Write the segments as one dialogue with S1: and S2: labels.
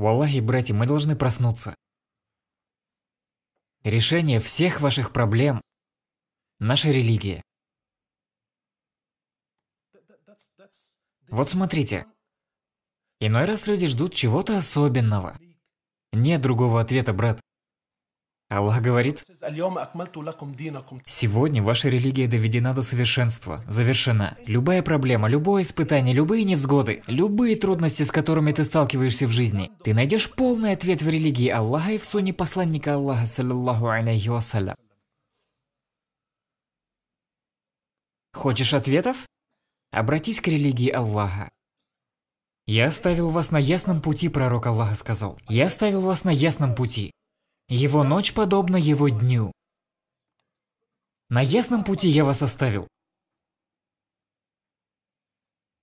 S1: Валлахи, братья, мы должны проснуться. Решение всех ваших проблем – наша религия. Вот смотрите. Иной раз люди ждут чего-то особенного. Нет другого ответа, брат. Аллах говорит, «Сегодня ваша религия доведена до совершенства, завершена. Любая проблема, любое испытание, любые невзгоды, любые трудности, с которыми ты сталкиваешься в жизни, ты найдешь полный ответ в религии Аллаха и в суне посланника Аллаха, саллиллаху алейхи вассалям. Хочешь ответов? Обратись к религии Аллаха. «Я оставил вас на ясном пути», – пророк Аллаха сказал. «Я оставил вас на ясном пути». Его ночь подобна его дню. На ясном пути я вас оставил.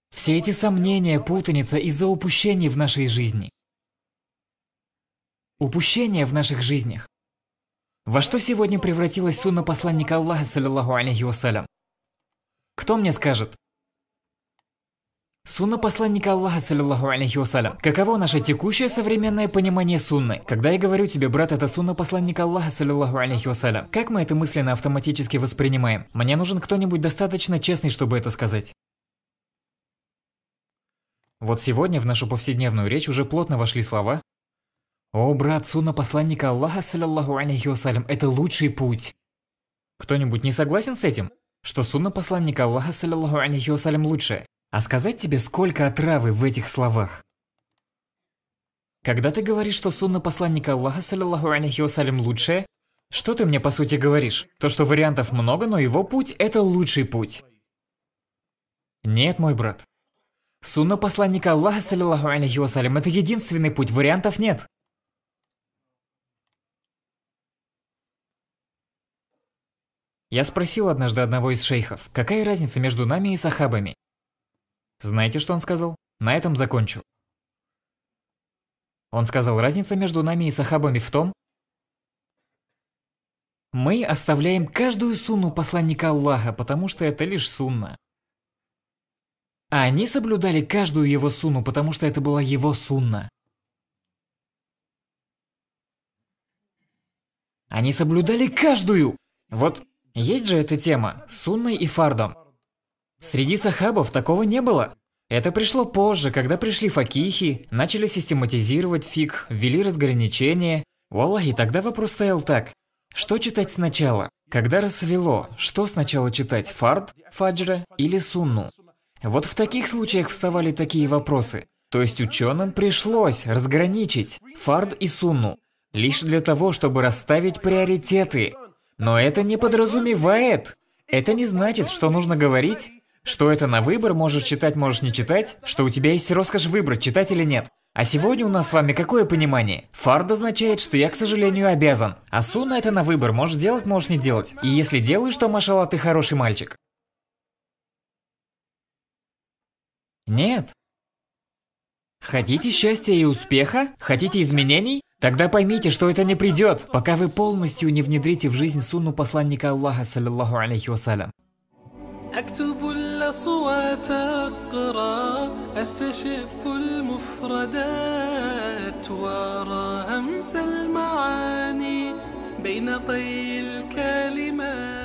S1: Все эти сомнения, путаница из-за упущений в нашей жизни. Упущения в наших жизнях. Во что сегодня превратилась сунна посланника Аллаха, саллиллаху алейхи вассалям? Кто мне скажет? Сунна посланника Аллаха, саллиллаху алейхи вассалям. Каково наше текущее современное понимание сунны? Когда я говорю тебе, брат, это сунна посланника Аллаха, саллиллаху алейхи вассалям, как мы это мысленно автоматически воспринимаем? Мне нужен кто-нибудь достаточно честный, чтобы это сказать. Вот сегодня в нашу повседневную речь уже плотно вошли слова «О, брат, сунна посланника Аллаха, саллиллаху алейхи вассалям, это лучший путь». Кто-нибудь не согласен с этим? Что сунна посланника Аллаха, саллиллаху алейхи вассалям, лучшая? А сказать тебе, сколько отравы в этих словах? Когда ты говоришь, что сунна посланника Аллаха, саллиллаху алейхи вассалям, лучшее, что ты мне по сути говоришь? То, что вариантов много, но его путь – это лучший путь. Нет, мой брат. Сунна посланника Аллаха, саллиллаху алейхи вассалям, это единственный путь, вариантов нет. Я спросил однажды одного из шейхов, какая разница между нами и сахабами, знаете, что он сказал? На этом закончу. Он сказал, разница между нами и сахабами в том, мы оставляем каждую сунну посланника Аллаха, потому что это лишь сунна. А они соблюдали каждую его сунну, потому что это была его сунна. Они соблюдали каждую! Вот есть же эта тема с сунной и фардом. Среди сахабов такого не было. Это пришло позже, когда пришли факихи, начали систематизировать фиг, ввели разграничения. Валлахи, тогда вопрос стоял так. Что читать сначала? Когда рассвело, что сначала читать, фард, фаджра или сунну? Вот в таких случаях вставали такие вопросы. То есть ученым пришлось разграничить фард и сунну, лишь для того, чтобы расставить приоритеты. Но это не подразумевает. Это не значит, что нужно говорить что это на выбор, можешь читать, можешь не читать, что у тебя есть роскошь выбрать, читать или нет. А сегодня у нас с вами какое понимание? Фард означает, что я, к сожалению, обязан. А суна это на выбор, можешь делать, можешь не делать. И если делаешь, то, машала, ты хороший мальчик. Нет. Хотите счастья и успеха? Хотите изменений? Тогда поймите, что это не придет, пока вы полностью не внедрите в жизнь сунну посланника Аллаха, саллиллаху алейхи вассалям. أكتب الأصوات أقرأ أستشف المفردات وأرى همس المعاني بين طي الكلمات